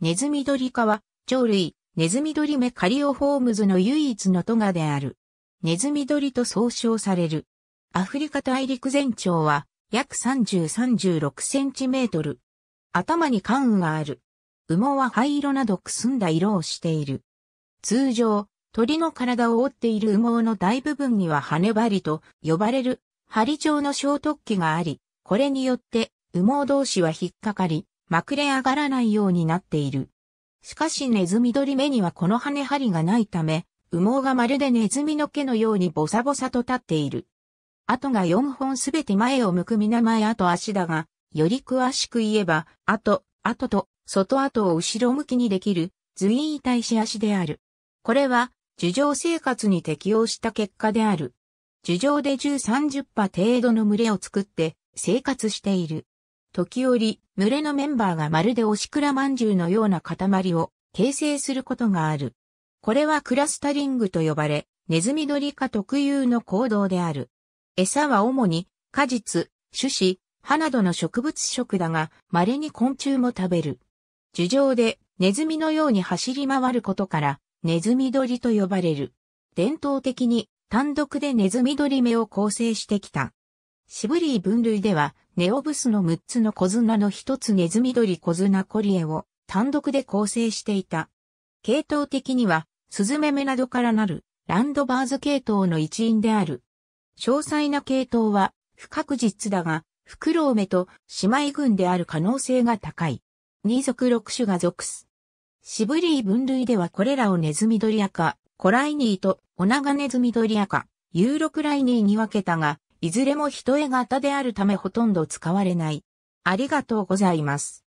ネズミドリ科は、鳥類、ネズミドリメカリオホームズの唯一のトガである。ネズミドリと総称される。アフリカ大陸全長は、約3036センチメートル。頭に冠羽がある。羽毛は灰色などくすんだ色をしている。通常、鳥の体を覆っている羽毛の大部分には羽りと呼ばれる針状の小突起があり、これによって羽毛同士は引っかかり、まくれ上がらないようになっている。しかしネズミ取り目にはこの羽張りがないため、羽毛がまるでネズミの毛のようにボサボサと立っている。跡が4本すべて前を向く名前跡足だが、より詳しく言えば、跡、跡と、外跡を後ろ向きにできる、随意対し足である。これは、樹上生活に適応した結果である。樹上で1030羽程度の群れを作って生活している。時折、群れのメンバーがまるでおしくらまんじゅうのような塊を形成することがある。これはクラスタリングと呼ばれ、ネズミリ科特有の行動である。餌は主に果実、種子、葉などの植物食だが、稀に昆虫も食べる。樹上でネズミのように走り回ることから、ネズミリと呼ばれる。伝統的に単独でネズミリ目を構成してきた。シブリー分類では、ネオブスの6つの小綱の1つネズミドリ小綱コリエを単独で構成していた。系統的には、スズメメなどからなるランドバーズ系統の一員である。詳細な系統は不確実だが、フクロウメと姉妹群である可能性が高い。二属六種が属す。シブリー分類ではこれらをネズミドリアカ、コライニーとオナガネズミドリアカ、ユーロクライニーに分けたが、いずれも人絵型であるためほとんど使われない。ありがとうございます。